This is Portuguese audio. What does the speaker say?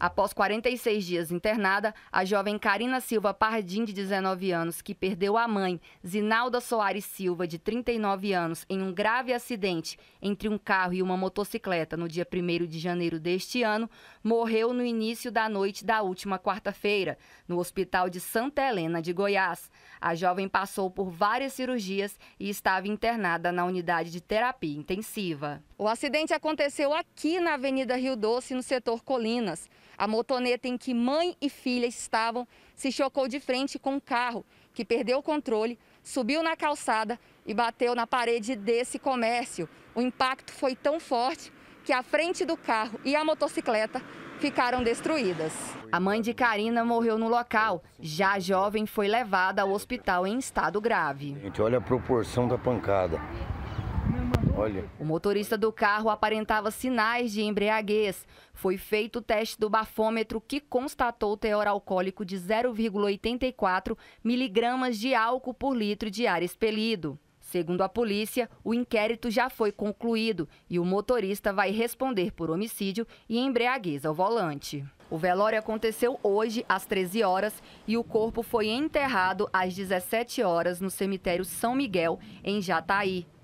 Após 46 dias internada, a jovem Karina Silva Pardim, de 19 anos, que perdeu a mãe, Zinalda Soares Silva, de 39 anos, em um grave acidente entre um carro e uma motocicleta no dia 1 de janeiro deste ano, morreu no início da noite da última quarta-feira, no Hospital de Santa Helena de Goiás. A jovem passou por várias cirurgias e estava internada na unidade de terapia intensiva. O acidente aconteceu aqui na Avenida Rio Doce, no setor Colinas. A motoneta em que mãe e filha estavam se chocou de frente com um carro que perdeu o controle, subiu na calçada e bateu na parede desse comércio. O impacto foi tão forte que a frente do carro e a motocicleta ficaram destruídas. A mãe de Karina morreu no local. Já a jovem foi levada ao hospital em estado grave. A gente olha a proporção da pancada. Olha. O motorista do carro aparentava sinais de embriaguez. Foi feito o teste do bafômetro que constatou teor alcoólico de 0,84 miligramas de álcool por litro de ar expelido. Segundo a polícia, o inquérito já foi concluído e o motorista vai responder por homicídio e embriaguez ao volante. O velório aconteceu hoje às 13 horas e o corpo foi enterrado às 17 horas no cemitério São Miguel, em Jataí.